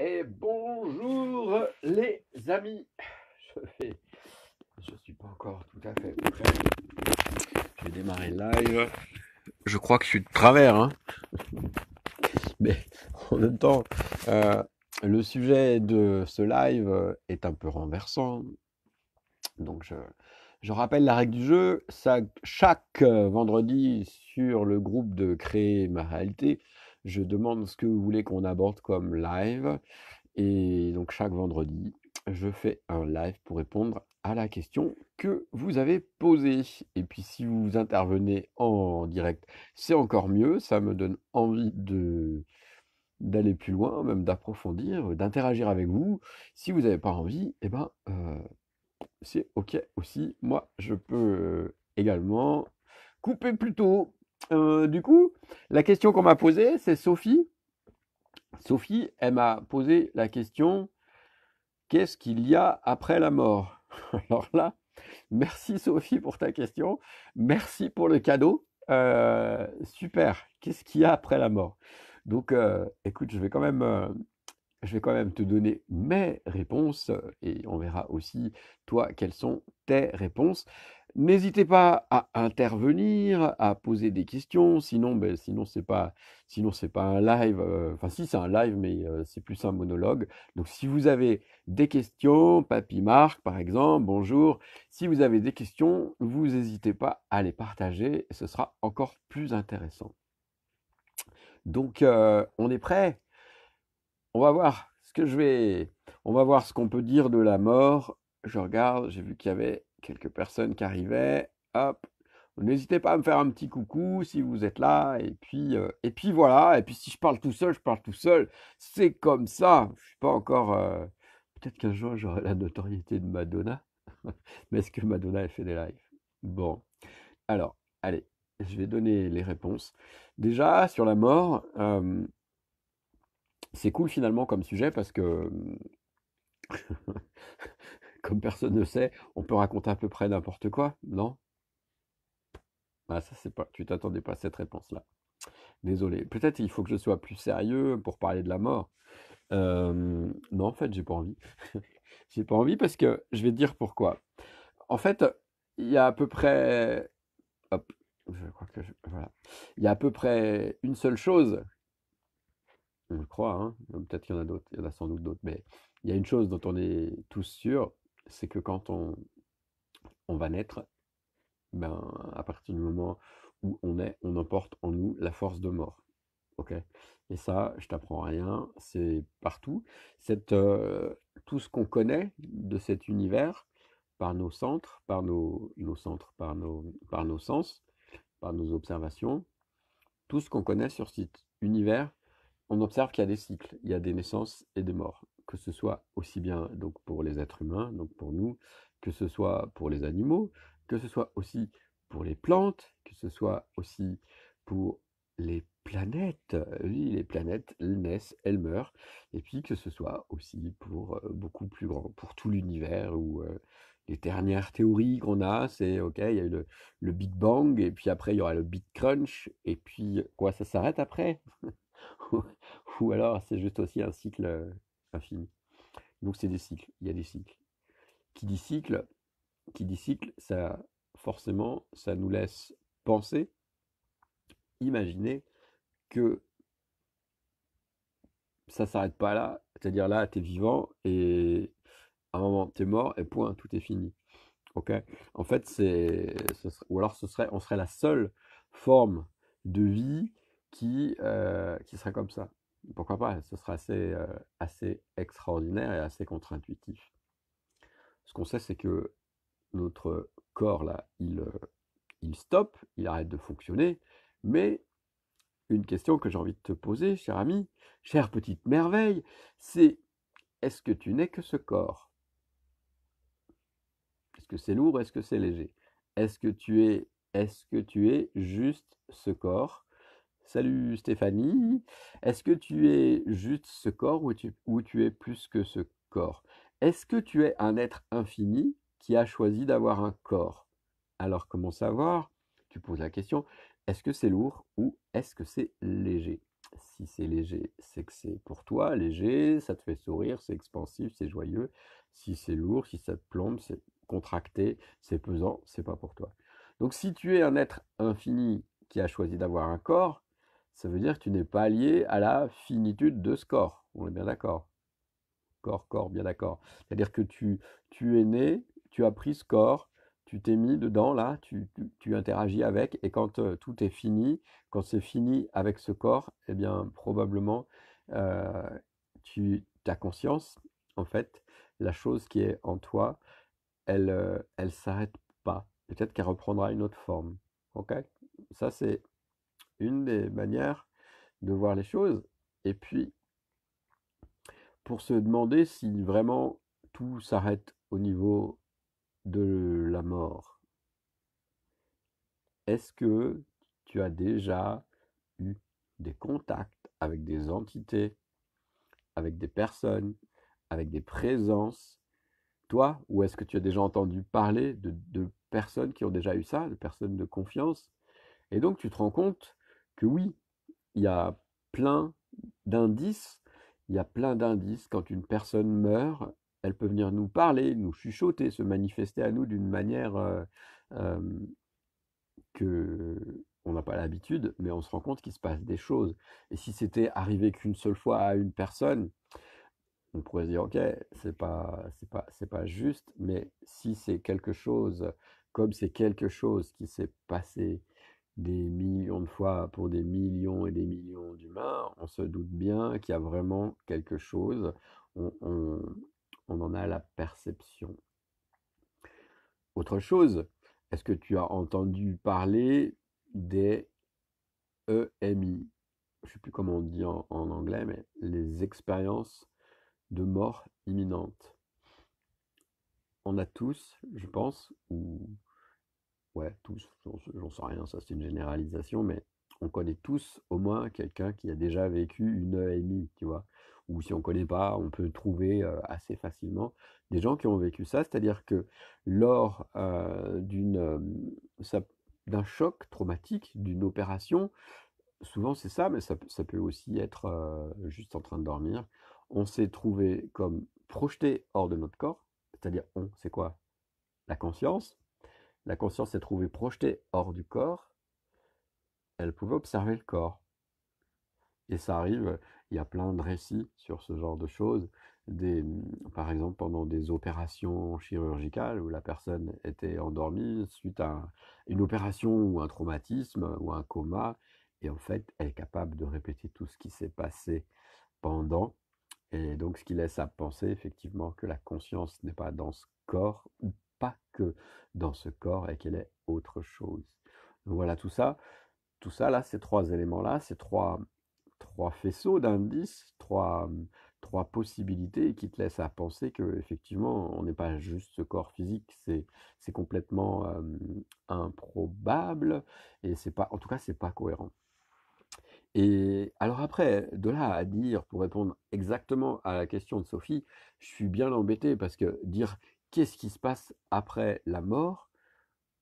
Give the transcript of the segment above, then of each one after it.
Et bonjour les amis. Je fais, suis pas encore tout à fait prêt. Je vais démarrer live. Je crois que je suis de travers, hein. Mais en même temps, euh, le sujet de ce live est un peu renversant. Donc je, rappelle la règle du jeu. chaque vendredi sur le groupe de Créer ma réalité, je demande ce que vous voulez qu'on aborde comme live. Et donc chaque vendredi, je fais un live pour répondre à la question que vous avez posée. Et puis si vous intervenez en direct, c'est encore mieux. Ça me donne envie de d'aller plus loin, même d'approfondir, d'interagir avec vous. Si vous n'avez pas envie, eh ben, euh, c'est OK aussi. Moi, je peux euh, également couper plus tôt euh, du coup, la question qu'on m'a posée, c'est Sophie. Sophie, elle m'a posé la question qu'est-ce qu'il y a après la mort Alors là, merci Sophie pour ta question. Merci pour le cadeau. Euh, super. Qu'est-ce qu'il y a après la mort Donc, euh, écoute, je vais quand même je vais quand même te donner mes réponses et on verra aussi, toi, quelles sont tes réponses. N'hésitez pas à intervenir, à poser des questions, sinon, ben, sinon c'est pas, sinon c'est pas un live. Euh, enfin, si c'est un live, mais euh, c'est plus un monologue. Donc, si vous avez des questions, Papy Marc, par exemple, bonjour. Si vous avez des questions, vous n'hésitez pas à les partager, ce sera encore plus intéressant. Donc, euh, on est prêt. On va voir ce que je vais. On va voir ce qu'on peut dire de la mort. Je regarde, j'ai vu qu'il y avait quelques personnes qui arrivaient. Hop, n'hésitez pas à me faire un petit coucou si vous êtes là. Et puis, euh, et puis voilà. Et puis si je parle tout seul, je parle tout seul. C'est comme ça. Je suis pas encore. Euh, peut-être qu'un jour j'aurai la notoriété de Madonna. Mais est-ce que Madonna elle fait des lives Bon. Alors, allez, je vais donner les réponses. Déjà sur la mort, euh, c'est cool finalement comme sujet parce que comme personne ne sait, on peut raconter à peu près n'importe quoi, non Ah, ça c'est pas. Tu t'attendais pas à cette réponse-là. Désolé. Peut-être il faut que je sois plus sérieux pour parler de la mort. non, en fait, j'ai pas envie. j'ai pas envie parce que je vais dire pourquoi. En fait, il y a à peu près. Hop, je crois que voilà. Il y a à peu près une seule chose. Je crois, hein. peut-être qu'il y en a d'autres, il y en a sans doute d'autres, mais il y a une chose dont on est tous sûrs, c'est que quand on, va naître, ben, à partir du moment où on est, on emporte en nous la force de mort. ok et ça, je t'apprends rien, c'est partout. c'est euh, tout ce qu'on connaît de cet univers, par nos centres, par nos, nos centres, par nos, par nos sens, par nos observations, tout ce qu'on connaît sur cet univers on observe qu'il y a des cycles, il y a des naissances et des morts, que ce soit aussi bien donc pour les êtres humains, donc pour nous, que ce soit pour les animaux, que ce soit aussi pour les plantes, que ce soit aussi pour les planètes. Oui, les planètes elles naissent, elles meurent, et puis que ce soit aussi pour euh, beaucoup plus grand, pour tout l'univers ou euh, les dernières théories qu'on a, c'est OK, il y a eu le, Big Bang, et puis après, il y aura le Big Crunch, et puis quoi, ça s'arrête après ou alors c'est juste aussi un cycle euh, infini. Donc c'est des cycles, il y a des cycles. Qui dit cycle, qui dit cycle, ça forcément, ça nous laisse penser, imaginer que ça s'arrête pas là, c'est-à-dire là, tu es vivant et à un moment, tu es mort et point, tout est fini. ok en fait, c'est, ou alors ce serait, on serait la seule forme de vie qui, euh, qui serait comme ça. Pourquoi pas Ce sera assez, euh, assez extraordinaire et assez contre-intuitif. Ce qu'on sait, c'est que notre corps, là, il, euh, il stoppe, il arrête de fonctionner, mais une question que j'ai envie de te poser, cher ami, chère petite merveille, c'est est-ce que tu n'es que ce corps Est-ce que c'est lourd Est-ce que c'est léger Est-ce que tu es est-ce que tu es juste ce corps Salut Stéphanie, est-ce que tu es juste ce corps ou tu, tu es plus que ce corps Est-ce que tu es un être infini qui a choisi d'avoir un corps Alors comment savoir Tu poses la question, est-ce que c'est lourd ou est-ce que c'est léger Si c'est léger, c'est que c'est pour toi léger, ça te fait sourire, c'est expansif, c'est joyeux. Si c'est lourd, si ça te plombe, c'est contracté, c'est pesant, c'est pas pour toi. Donc si tu es un être infini qui a choisi d'avoir un corps, ça veut dire que tu n'es pas lié à la finitude de ce corps. On est bien d'accord. Corps, corps, bien d'accord. C'est-à-dire que tu, tu es né, tu as pris ce corps, tu t'es mis dedans, là, tu, interagis avec, et quand euh, tout est fini, quand c'est fini avec ce corps, eh bien, probablement, euh, tu as conscience, en fait, la chose qui est en toi, elle ne euh, s'arrête pas. Peut-être qu'elle reprendra une autre forme. OK Ça, c'est une des manières de voir les choses. Et puis, pour se demander si vraiment tout s'arrête au niveau de la mort. Est-ce que tu as déjà eu des contacts avec des entités, avec des personnes, avec des présences, toi, ou est-ce que tu as déjà entendu parler de, personnes qui ont déjà eu ça, de personnes de confiance Et donc tu te rends compte que oui, il y a plein d'indices. Il y a plein d'indices. Quand une personne meurt, elle peut venir nous parler, nous chuchoter, se manifester à nous d'une manière euh, euh, que on n'a pas l'habitude, mais on se rend compte qu'il se passe des choses. Et si c'était arrivé qu'une seule fois à une personne, on pourrait se dire ok, c'est pas c'est pas c'est pas juste. Mais si c'est quelque chose comme c'est quelque chose qui s'est passé des millions de fois pour des millions et des millions d'humains, on se doute bien qu'il y a vraiment quelque chose. On, on, en a la perception. Autre chose, est-ce que tu as entendu parler des EMI Je ne sais plus comment on dit en, en anglais, mais les expériences de mort imminente. On a tous, je pense, ou ouais, tous, j'en sens rien, ça c'est une généralisation, mais on connaît tous au moins quelqu'un qui a déjà vécu une EMI, tu vois. Ou si on ne connaît pas, on peut trouver assez facilement des gens qui ont vécu ça. C'est-à-dire que lors d'une, d'un choc traumatique, d'une opération, souvent c'est ça, mais ça, peut aussi être juste en train de dormir, on s'est trouvé comme projeté hors de notre corps. C'est-à-dire, on, c'est quoi La conscience la conscience s'est trouvée projetée hors du corps. Elle pouvait observer le corps. Et ça arrive, il y a plein de récits sur ce genre de choses. Mm, par exemple, pendant des opérations chirurgicales où la personne était endormie suite à une opération ou un traumatisme ou un coma, et en fait, elle est capable de répéter tout ce qui s'est passé pendant. Et donc, ce qui laisse à penser effectivement que la conscience n'est pas dans ce corps, ou pas que dans ce corps et qu'elle est autre chose. voilà tout ça. Tout ça, là, ces trois éléments-là, ces trois, trois faisceaux d'indices, trois, trois possibilités qui te laissent à penser que effectivement on n'est pas juste ce corps physique, c'est, complètement euh, improbable et c'est pas, en tout cas, c'est pas cohérent. Et alors après, de là à dire, pour répondre exactement à la question de Sophie, je suis bien embêté parce que dire qu'est-ce qui se passe après la mort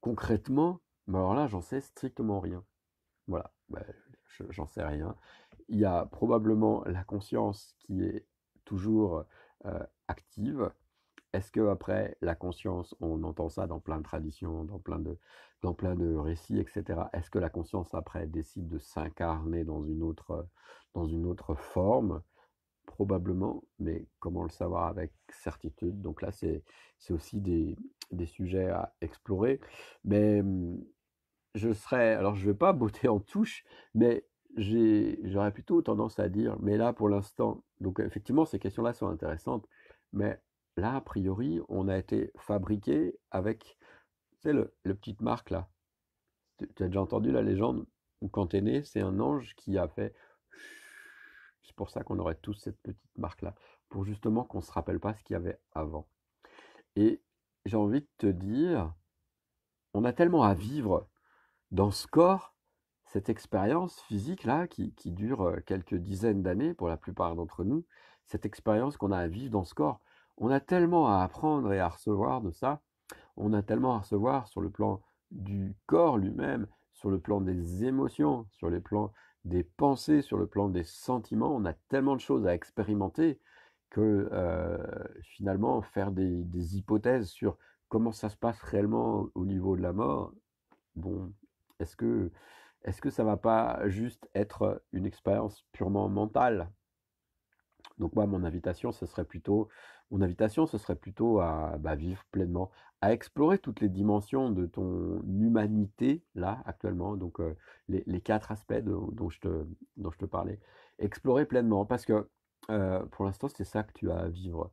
concrètement mais bah, alors là j'en sais strictement rien voilà bah, j'en sais rien il y a probablement la conscience qui est toujours euh, active est-ce que après la conscience, on entend ça dans plein de traditions, dans plein de, dans plein de récits, etc. Est-ce que la conscience après décide de s'incarner dans une autre, dans une autre forme probablement, mais comment le savoir avec certitude Donc là, c'est aussi des, des, sujets à explorer. Mais mmh, je serais, alors je ne vais pas botter en touche, mais j'aurais plutôt tendance à dire, mais là pour l'instant, donc effectivement, ces questions-là sont intéressantes, mais là, a priori, on a été fabriqué avec, c'est le, le petite marque là. Tu, as déjà entendu la légende où quand t'es né, c'est un ange qui a fait c'est pour ça qu'on aurait tous cette petite marque-là, pour justement qu'on ne se rappelle pas ce qu'il y avait avant. Et j'ai envie de te dire, on a tellement à vivre dans ce corps, cette expérience physique-là, qui, qui, dure euh, quelques dizaines d'années pour la plupart d'entre nous, cette expérience qu'on a à vivre dans ce corps, on a tellement à apprendre et à recevoir de ça, on a tellement à recevoir sur le plan du corps lui-même, sur le plan des émotions, sur les plans des pensées, sur le plan des sentiments. On a tellement de choses à expérimenter que euh, finalement, faire des, des, hypothèses sur comment ça se passe réellement au niveau de la mort, bon, est-ce que, est -ce que ça va pas juste être une expérience purement mentale donc moi, mon invitation, ce serait plutôt, mon invitation, ce serait plutôt à bah, vivre pleinement, à explorer toutes les dimensions de ton humanité là actuellement. Donc les, quatre aspects dont je te, dont je te parlais, explorer pleinement, parce que pour l'instant, c'est ça que tu as à vivre.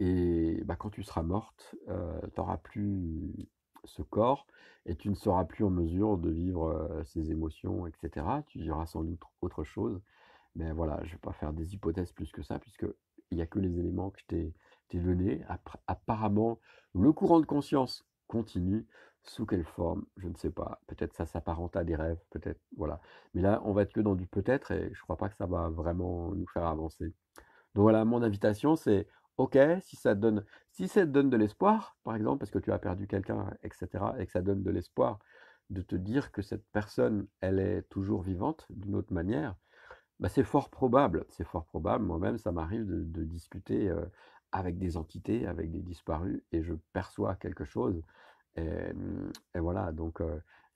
Et bah, quand tu seras morte, euh, tu n'auras plus ce corps et tu ne seras plus en mesure de vivre ces émotions, etc. Tu vivras sans doute autre chose. Mais ben voilà, je ne vais pas faire des hypothèses plus que ça, puisque il n'y a que les éléments que je t'ai donnés. Apparemment, le courant de conscience continue. Sous quelle forme Je ne sais pas. Peut-être ça s'apparente à des rêves, peut-être. Voilà. Mais là, on va être que dans du peut-être et je ne crois pas que ça va vraiment nous faire avancer. Donc voilà, mon invitation, c'est OK, si ça donne, si ça te donne de l'espoir, par exemple, parce que tu as perdu quelqu'un, etc., et que ça donne de l'espoir de te dire que cette personne, elle est toujours vivante d'une autre manière, bah, c'est fort probable, c'est fort probable. Moi-même, ça m'arrive de, de, discuter avec des entités, avec des disparus, et je perçois quelque chose. Et, mmh, voilà, donc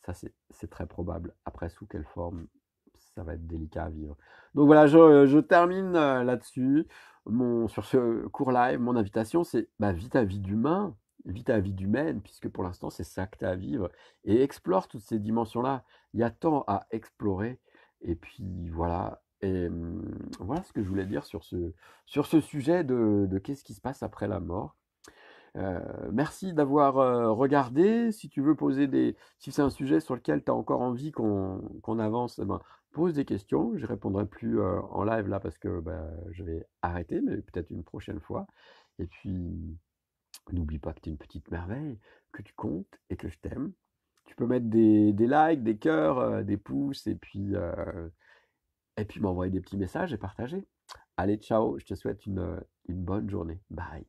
ça, c'est très probable. Après, sous quelle forme, ça va être délicat à vivre. Donc voilà, je, je termine là-dessus. Mon, sur ce cours live, mon invitation, c'est bah, vite à vie d'humain, vite à vie d'humaine, puisque pour l'instant, c'est ça que tu as à vivre. Et explore toutes ces dimensions-là. Il y a tant à explorer. Et puis voilà, et mmh, voilà ce que je voulais dire sur ce, sur ce sujet de, qu'est-ce qui se passe après la mort. Euh, merci d'avoir euh, regardé. Si tu veux poser des. Si c'est un sujet sur lequel tu as encore envie qu'on avance, eh ben, pose des questions. Je répondrai plus euh, en live là parce que bah, je vais arrêter, mais peut-être une prochaine fois. Et puis, n'oublie pas que tu es une petite merveille, que tu comptes et que je t'aime. Tu peux mettre des, des, likes, des cœurs, des pouces, et puis et puis m'envoyer des petits messages et partager. Allez, ciao, je te souhaite une, euh, bonne journée. Bye.